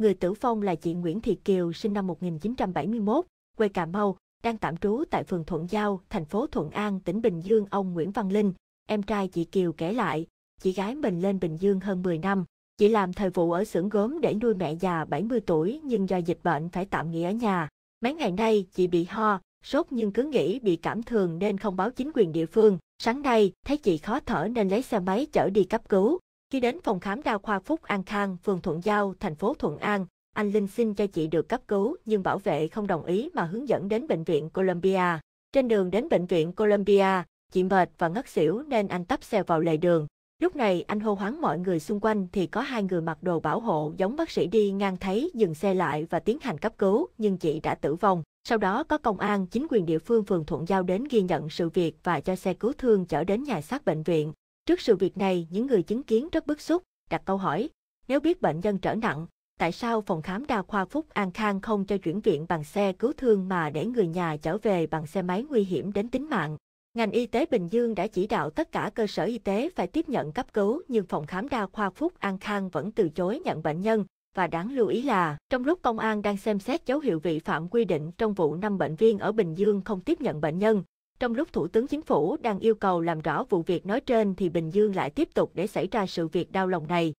Người tử vong là chị Nguyễn Thị Kiều sinh năm 1971, quê Cà Mau, đang tạm trú tại phường Thuận Giao, thành phố Thuận An, tỉnh Bình Dương ông Nguyễn Văn Linh, em trai chị Kiều kể lại, chị gái mình lên Bình Dương hơn 10 năm. Chị làm thời vụ ở xưởng gốm để nuôi mẹ già 70 tuổi nhưng do dịch bệnh phải tạm nghỉ ở nhà. Mấy ngày nay chị bị ho, sốt nhưng cứ nghĩ bị cảm thường nên không báo chính quyền địa phương. Sáng nay thấy chị khó thở nên lấy xe máy chở đi cấp cứu. Khi đến phòng khám đa khoa Phúc An Khang, phường Thuận Giao, thành phố Thuận An, anh Linh xin cho chị được cấp cứu nhưng bảo vệ không đồng ý mà hướng dẫn đến bệnh viện Columbia. Trên đường đến bệnh viện Columbia, chị mệt và ngất xỉu nên anh tấp xe vào lề đường. Lúc này anh hô hoáng mọi người xung quanh thì có hai người mặc đồ bảo hộ giống bác sĩ đi ngang thấy dừng xe lại và tiến hành cấp cứu nhưng chị đã tử vong. Sau đó có công an, chính quyền địa phương phường Thuận Giao đến ghi nhận sự việc và cho xe cứu thương chở đến nhà xác bệnh viện. Trước sự việc này, những người chứng kiến rất bức xúc, đặt câu hỏi, nếu biết bệnh nhân trở nặng, tại sao phòng khám đa khoa Phúc An Khang không cho chuyển viện bằng xe cứu thương mà để người nhà trở về bằng xe máy nguy hiểm đến tính mạng? Ngành y tế Bình Dương đã chỉ đạo tất cả cơ sở y tế phải tiếp nhận cấp cứu nhưng phòng khám đa khoa Phúc An Khang vẫn từ chối nhận bệnh nhân và đáng lưu ý là trong lúc công an đang xem xét dấu hiệu vi phạm quy định trong vụ năm bệnh viên ở Bình Dương không tiếp nhận bệnh nhân, trong lúc Thủ tướng Chính phủ đang yêu cầu làm rõ vụ việc nói trên thì Bình Dương lại tiếp tục để xảy ra sự việc đau lòng này.